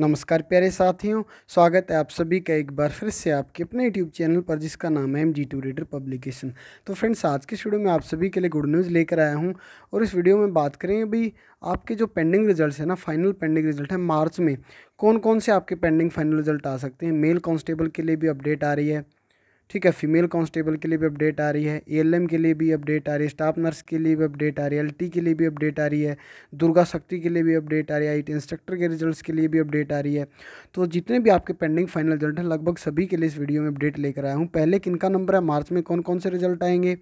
नमस्कार प्यारे साथियों स्वागत है आप सभी का एक बार फिर से आपके अपने यूट्यूब चैनल पर जिसका नाम है M G two reader publication तो फ्रेंड्स आज के वीडियो में आप सभी के लिए गुड न्यूज़ लेकर आया हूं और इस वीडियो में बात करेंगे भाई आपके जो पेंडिंग रिजल्ट है ना फाइनल पेंडिंग रिजल्ट है मार्च में कौन कौन से आपके पेंडिंग फाइनल रिजल्ट आ सकते हैं मेल कॉन्स्टेबल के लिए भी अपडेट आ रही है ठीक है फीमेल कांस्टेबल के लिए भी अपडेट आ रही है एएलएम के लिए भी अपडेट आ रही है स्टाफ नर्स के लिए भी अपडेट आ रही है एलटी के लिए भी अपडेट आ रही है दुर्गा शक्ति के लिए भी अपडेट आ रही है आई इंस्ट्रक्टर के रिजल्ट्स के लिए भी अपडेट आ रही है तो जितने भी आपके पेंडिंग फाइनल रिजल्ट हैं लगभग सभी के लिए इस वीडियो में अपडेट लेकर आया हूँ पहले किनका नंबर है मार्च में कौन कौन से रिजल्ट आएंगे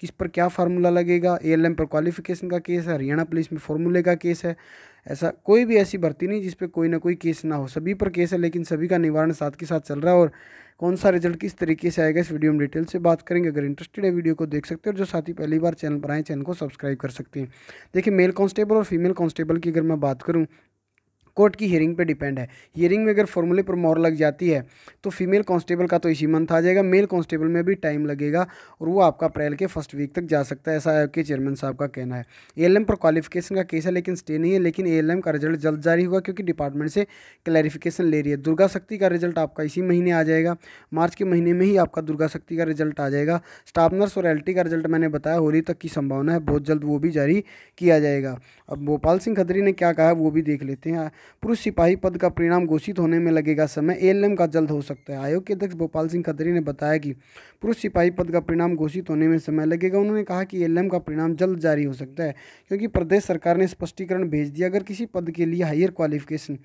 किस पर क्या फार्मूला लगेगा ए पर क्वालिफिकेशन का केस है हरियाणा पुलिस में फार्मूले का केस है ऐसा कोई भी ऐसी भर्ती नहीं जिस पर कोई ना कोई केस ना हो सभी पर केस है लेकिन सभी का निवारण साथ के साथ चल रहा है और कौन सा रिजल्ट किस तरीके से आएगा इस वीडियो में डिटेल से बात करेंगे अगर इंटरेस्टेड है वीडियो को देख सकते हैं और जो साथी पहली बार चैनल पर आए चैनल को सब्सक्राइब कर सकते हैं देखिए मेल कांस्टेबल और फीमेल कांस्टेबल की अगर मैं बात करूँ कोर्ट की हियरिंग पे डिपेंड है हियरिंग में अगर फॉर्मूले पर मोर लग जाती है तो फीमेल कांस्टेबल का तो इसी मंथ आ जाएगा मेल कांस्टेबल में भी टाइम लगेगा और वो आपका अप्रैल के फर्स्ट वीक तक जा सकता है ऐसा आयोग के चेयरमैन साहब का कहना है ए पर क्वालिफिकेशन का केस है लेकिन स्टे नहीं है लेकिन ए का रिजल्ट जल्द जारी होगा क्योंकि डिपार्टमेंट से क्लैरिफिकेशन ले रही है दुर्गा शक्ति का रिजल्ट आपका इसी महीने आ जाएगा मार्च के महीने में ही आपका दुर्गा शक्ति का रिजल्ट आ जाएगा स्टाफ नर्स और एल का रिजल्ट मैंने बताया होली तक की संभावना है बहुत जल्द वो भी जारी किया जाएगा अब भोपाल सिंह खदरी ने क्या कहा वो भी देख लेते हैं पुरुष सिपाही पद का परिणाम घोषित होने में लगेगा समय एएलएम का जल्द हो सकता है आयोग के अध्यक्ष भोपाल सिंह खदरी ने बताया कि पुरुष सिपाही पद का परिणाम घोषित होने में समय लगेगा उन्होंने कहा कि एएलएम का परिणाम जल्द जारी हो सकता है क्योंकि प्रदेश सरकार ने स्पष्टीकरण भेज दिया अगर किसी पद के लिए हायर क्वालिफिकेशन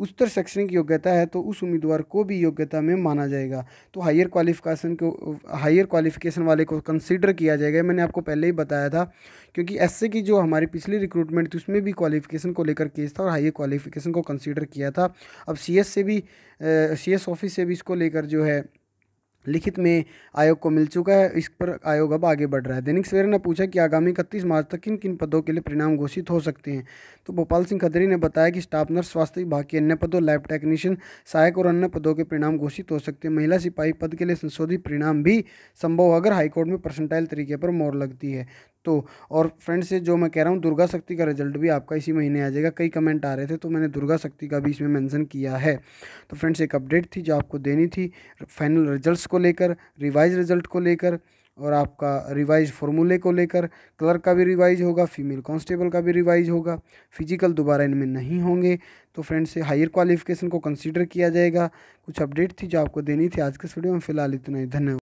उच्चतर शैक्षणिक योग्यता है तो उस उम्मीदवार को भी योग्यता में माना जाएगा तो हायर क्वालिफिकेशन को हायर क्वालिफिकेशन वाले को कंसिडर किया जाएगा मैंने आपको पहले ही बताया था क्योंकि एस की जो हमारी पिछली रिक्रूटमेंट थी उसमें भी क्वालिफिकेशन को लेकर केस था और हायर क्वालिफिकेशन को कंसिडर किया था अब सी से भी सी ऑफिस से भी इसको लेकर जो है लिखित में आयोग को मिल चुका है इस पर आयोग अब आगे बढ़ रहा है दैनिक सवेरा ने पूछा कि आगामी इकतीस मार्च तक किन किन पदों के लिए परिणाम घोषित हो सकते हैं तो भोपाल सिंह खदरी ने बताया कि स्टाफ नर्स स्वास्थ्य विभाग के अन्य पदों लैब टेक्नीशियन सहायक और अन्य पदों के परिणाम घोषित हो सकते हैं महिला सिपाही पद के लिए संशोधित परिणाम भी संभव अगर हाईकोर्ट में परसेंटाइल तरीके पर मोर लगती है तो और फ्रेंड्स ये जो मैं कह रहा हूँ दुर्गा शक्ति का रिजल्ट भी आपका इसी महीने आ जाएगा कई कमेंट आ रहे थे तो मैंने दुर्गा शक्ति का भी इसमें मेंशन किया है तो फ्रेंड्स एक अपडेट थी जो आपको देनी थी फाइनल रिजल्ट्स को लेकर रिवाइज रिजल्ट को लेकर और आपका रिवाइज फॉर्मूले को लेकर क्लर्क का भी रिवाइज होगा फीमेल कांस्टेबल का भी रिवाइज होगा फिजिकल दोबारा इनमें नहीं होंगे तो फ्रेंड्स हायर क्वालिफिकेशन को कंसीडर किया जाएगा कुछ अपडेट थी जो आपको देनी थी आज के स्टूडियो में फिलहाल इतना ही धन्यवाद